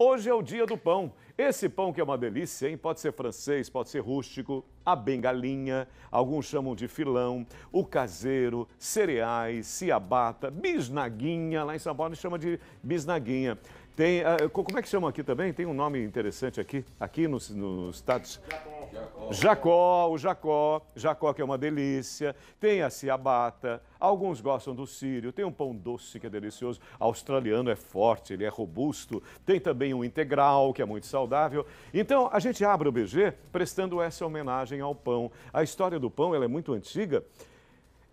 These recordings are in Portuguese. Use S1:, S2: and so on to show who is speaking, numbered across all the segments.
S1: Hoje é o dia do pão. Esse pão que é uma delícia, hein? Pode ser francês, pode ser rústico, a bengalinha, alguns chamam de filão, o caseiro, cereais, ciabata, bisnaguinha. Lá em São Paulo chama de bisnaguinha. Tem, uh, como é que chama aqui também? Tem um nome interessante aqui, aqui nos, nos estados. Japão. Jacó, o Jacó, Jacó que é uma delícia, tem a ciabata, alguns gostam do sírio, tem um pão doce que é delicioso, o australiano é forte, ele é robusto, tem também um integral que é muito saudável. Então, a gente abre o BG prestando essa homenagem ao pão. A história do pão, ela é muito antiga,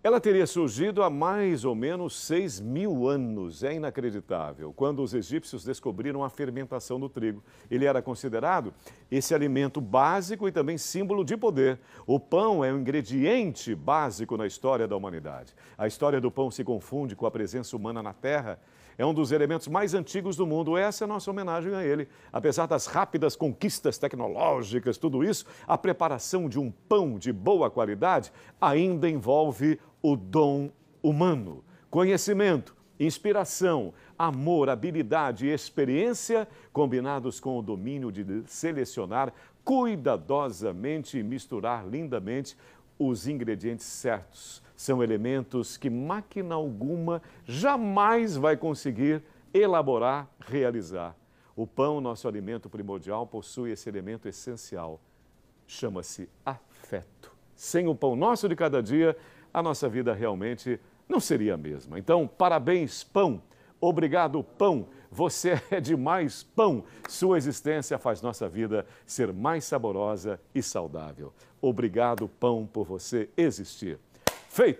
S1: ela teria surgido há mais ou menos 6 mil anos, é inacreditável, quando os egípcios descobriram a fermentação do trigo. Ele era considerado esse alimento básico e também símbolo de poder. O pão é um ingrediente básico na história da humanidade. A história do pão se confunde com a presença humana na Terra. É um dos elementos mais antigos do mundo. Essa é a nossa homenagem a ele. Apesar das rápidas conquistas tecnológicas, tudo isso, a preparação de um pão de boa qualidade ainda envolve o dom humano. Conhecimento, inspiração, amor, habilidade e experiência, combinados com o domínio de selecionar cuidadosamente e misturar lindamente os ingredientes certos. São elementos que máquina alguma jamais vai conseguir elaborar, realizar. O pão, nosso alimento primordial, possui esse elemento essencial. Chama-se afeto. Sem o pão nosso de cada dia, a nossa vida realmente não seria a mesma. Então, parabéns, pão. Obrigado, pão. Você é demais pão. Sua existência faz nossa vida ser mais saborosa e saudável. Obrigado, pão, por você existir. Feito!